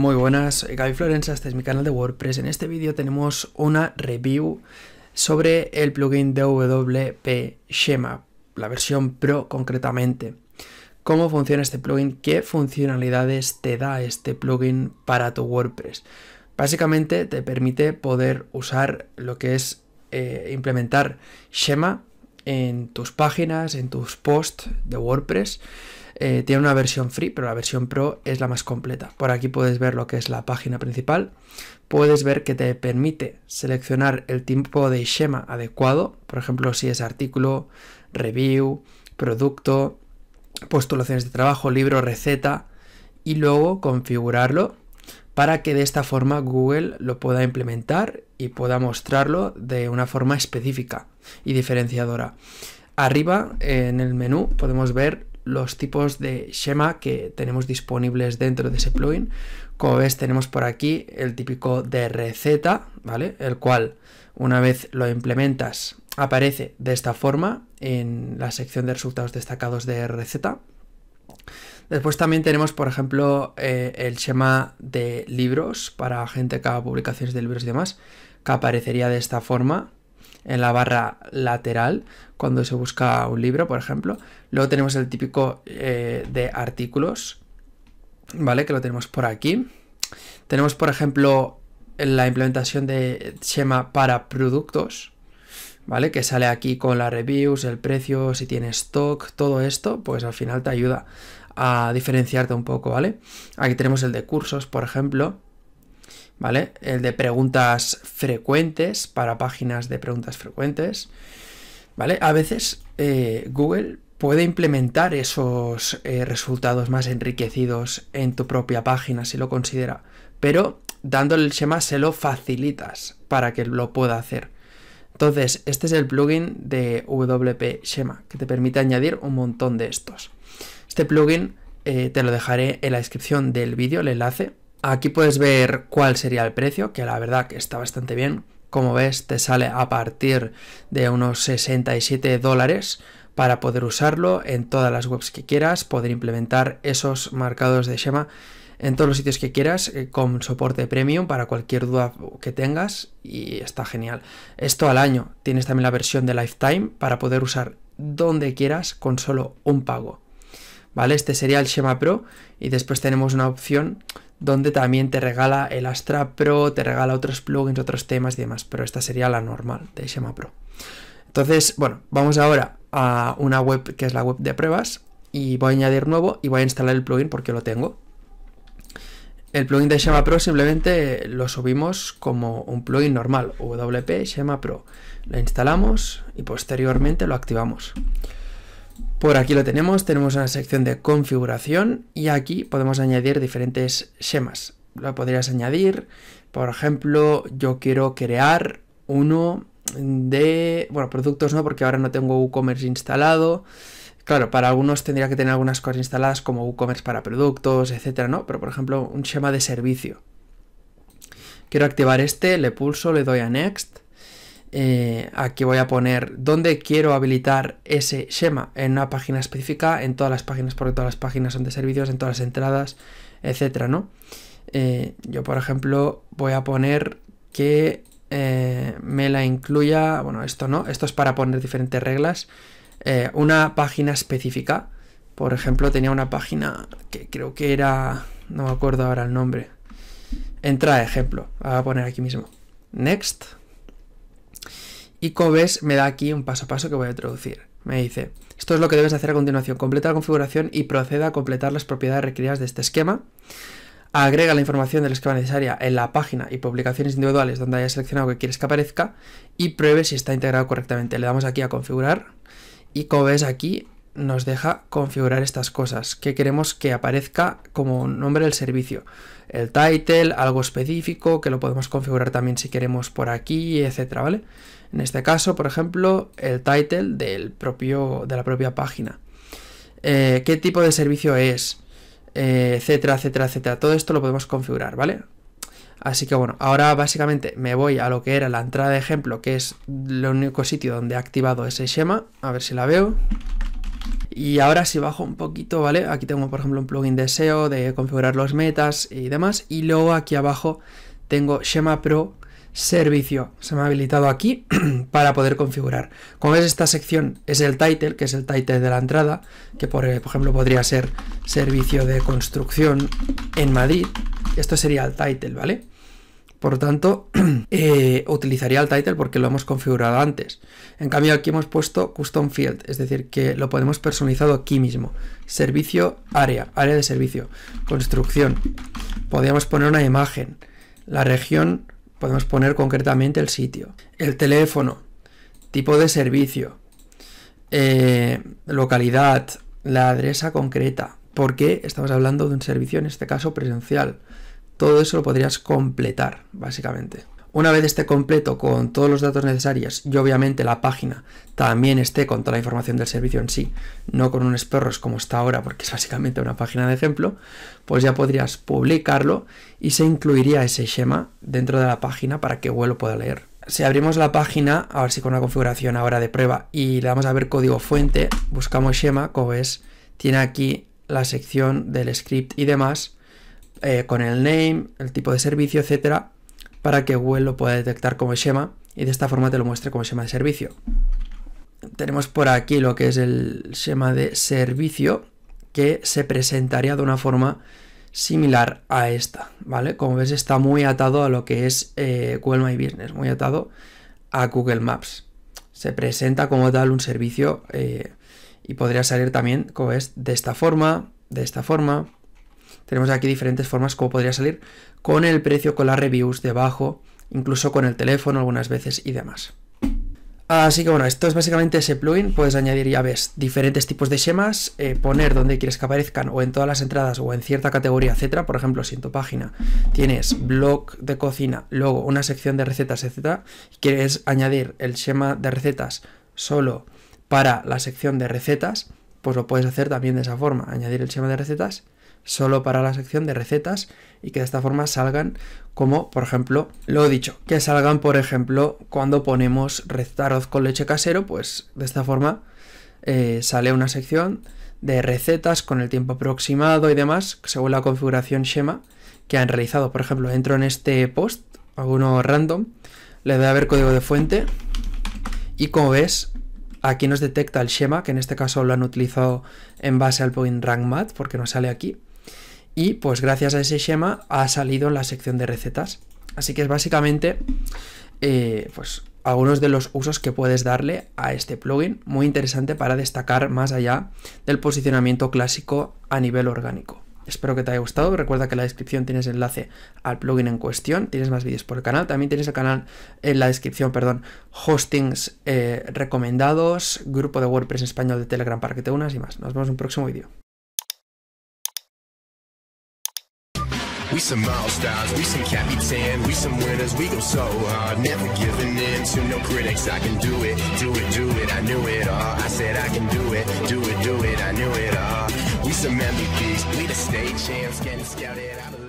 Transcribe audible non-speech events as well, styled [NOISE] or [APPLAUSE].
Muy buenas, Gaby Florenza, este es mi canal de WordPress. En este vídeo tenemos una review sobre el plugin de WP Schema, la versión Pro concretamente. Cómo funciona este plugin, qué funcionalidades te da este plugin para tu WordPress. Básicamente te permite poder usar lo que es eh, implementar Schema en tus páginas, en tus posts de WordPress eh, tiene una versión free, pero la versión pro es la más completa. Por aquí puedes ver lo que es la página principal. Puedes ver que te permite seleccionar el tipo de schema adecuado. Por ejemplo, si es artículo, review, producto, postulaciones de trabajo, libro, receta. Y luego configurarlo para que de esta forma Google lo pueda implementar y pueda mostrarlo de una forma específica y diferenciadora. Arriba en el menú podemos ver los tipos de schema que tenemos disponibles dentro de ese plugin. Como ves, tenemos por aquí el típico de receta, ¿vale? El cual, una vez lo implementas, aparece de esta forma en la sección de resultados destacados de receta. Después también tenemos, por ejemplo, eh, el schema de libros para gente que haga publicaciones de libros y demás, que aparecería de esta forma, en la barra lateral cuando se busca un libro, por ejemplo. Luego tenemos el típico eh, de artículos, ¿vale? Que lo tenemos por aquí. Tenemos, por ejemplo, la implementación de Schema para productos, ¿vale? Que sale aquí con las reviews, el precio, si tiene stock, todo esto, pues al final te ayuda a diferenciarte un poco, ¿vale? Aquí tenemos el de cursos, por ejemplo, ¿vale? El de preguntas frecuentes para páginas de preguntas frecuentes, ¿vale? A veces eh, Google puede implementar esos eh, resultados más enriquecidos en tu propia página si lo considera, pero dándole el schema se lo facilitas para que lo pueda hacer. Entonces, este es el plugin de WP Schema que te permite añadir un montón de estos. Este plugin eh, te lo dejaré en la descripción del vídeo, el enlace, Aquí puedes ver cuál sería el precio, que la verdad que está bastante bien. Como ves, te sale a partir de unos 67 dólares para poder usarlo en todas las webs que quieras, poder implementar esos marcados de Schema en todos los sitios que quieras eh, con soporte premium para cualquier duda que tengas y está genial. Esto al año. Tienes también la versión de Lifetime para poder usar donde quieras con solo un pago. ¿Vale? Este sería el Schema Pro y después tenemos una opción donde también te regala el Astra Pro, te regala otros plugins, otros temas y demás, pero esta sería la normal de Shema Pro. Entonces, bueno, vamos ahora a una web que es la web de pruebas y voy a añadir nuevo y voy a instalar el plugin porque lo tengo. El plugin de Shema Pro simplemente lo subimos como un plugin normal, WP Shema Pro. Lo instalamos y posteriormente lo activamos. Por aquí lo tenemos, tenemos una sección de configuración y aquí podemos añadir diferentes schemas. Lo podrías añadir, por ejemplo, yo quiero crear uno de, bueno, productos no, porque ahora no tengo WooCommerce instalado. Claro, para algunos tendría que tener algunas cosas instaladas como WooCommerce para productos, etcétera, ¿no? Pero por ejemplo, un schema de servicio. Quiero activar este, le pulso, le doy a Next eh, aquí voy a poner dónde quiero habilitar ese schema, en una página específica, en todas las páginas, porque todas las páginas son de servicios, en todas las entradas, etcétera, ¿no? Eh, yo, por ejemplo, voy a poner que eh, me la incluya, bueno, esto no, esto es para poner diferentes reglas, una página específica, por ejemplo, tenía una página que creo que era, no me acuerdo ahora el nombre, entra ejemplo, voy a poner aquí mismo, next, y como ves, me da aquí un paso a paso que voy a introducir, Me dice, esto es lo que debes hacer a continuación. Completa la configuración y proceda a completar las propiedades requeridas de este esquema. Agrega la información del esquema necesaria en la página y publicaciones individuales donde hayas seleccionado que quieres que aparezca y pruebe si está integrado correctamente. Le damos aquí a configurar y como ves aquí nos deja configurar estas cosas, que queremos que aparezca como nombre del servicio, el title, algo específico, que lo podemos configurar también si queremos por aquí, etcétera, ¿vale? En este caso, por ejemplo, el title del propio, de la propia página. Eh, ¿Qué tipo de servicio es? Eh, etcétera, etcétera, etcétera. Todo esto lo podemos configurar, ¿vale? Así que bueno, ahora básicamente me voy a lo que era la entrada de ejemplo, que es el único sitio donde ha activado ese schema. A ver si la veo. Y ahora si bajo un poquito, ¿vale? Aquí tengo, por ejemplo, un plugin de SEO, de configurar los metas y demás. Y luego aquí abajo tengo Schema Pro Servicio. Se me ha habilitado aquí [CLEARS THROAT] para poder configurar. Como ves, esta sección es el title, que es el title de la entrada, que por, eh, por ejemplo podría ser Servicio de Construcción en Madrid. Esto sería el title, ¿vale? Por lo tanto, [CLEARS THROAT] eh, utilizaría el title porque lo hemos configurado antes. En cambio, aquí hemos puesto custom field, es decir, que lo podemos personalizado aquí mismo. Servicio, área, área de servicio, construcción. Podríamos poner una imagen, la región, podemos poner concretamente el sitio, el teléfono, tipo de servicio, eh, localidad, la adresa concreta, porque estamos hablando de un servicio, en este caso presencial todo eso lo podrías completar, básicamente. Una vez esté completo con todos los datos necesarios y obviamente la página también esté con toda la información del servicio en sí, no con unos perros como está ahora, porque es básicamente una página de ejemplo, pues ya podrías publicarlo y se incluiría ese schema dentro de la página para que Google pueda leer. Si abrimos la página, a ver si con una configuración ahora de prueba y le damos a ver código fuente, buscamos schema, como ves, tiene aquí la sección del script y demás eh, con el name, el tipo de servicio, etcétera, para que Google lo pueda detectar como schema y de esta forma te lo muestre como schema de servicio. Tenemos por aquí lo que es el schema de servicio que se presentaría de una forma similar a esta, ¿vale? Como ves está muy atado a lo que es eh, Google My Business, muy atado a Google Maps. Se presenta como tal un servicio eh, y podría salir también, como es, de esta forma, de esta forma, tenemos aquí diferentes formas como podría salir con el precio, con las reviews debajo, incluso con el teléfono algunas veces y demás. Así que bueno, esto es básicamente ese plugin. Puedes añadir, ya ves, diferentes tipos de schemas, eh, poner donde quieres que aparezcan o en todas las entradas o en cierta categoría, etcétera. Por ejemplo, si en tu página tienes blog de cocina, luego una sección de recetas, etcétera, quieres añadir el schema de recetas solo para la sección de recetas, pues lo puedes hacer también de esa forma, añadir el schema de recetas solo para la sección de recetas y que de esta forma salgan como por ejemplo lo he dicho que salgan por ejemplo cuando ponemos recetar con leche casero pues de esta forma eh, sale una sección de recetas con el tiempo aproximado y demás según la configuración schema que han realizado por ejemplo entro en este post alguno random le doy a ver código de fuente y como ves Aquí nos detecta el schema, que en este caso lo han utilizado en base al plugin rank porque no sale aquí. Y pues gracias a ese schema ha salido en la sección de recetas. Así que es básicamente eh, pues, algunos de los usos que puedes darle a este plugin, muy interesante para destacar más allá del posicionamiento clásico a nivel orgánico. Espero que te haya gustado. Recuerda que en la descripción tienes enlace al plugin en cuestión. Tienes más vídeos por el canal. También tienes el canal en la descripción, perdón, hostings eh, recomendados, grupo de WordPress español de Telegram para que te unas y más. Nos vemos en un próximo vídeo. We some mile stars, we some Capitan, we some winners, we go so hard. Never giving in to no critics. I can do it, do it, do it. I knew it all. I said I can do it, do it, do it. I knew it all. We some MVPs, we the state champs, getting scouted out of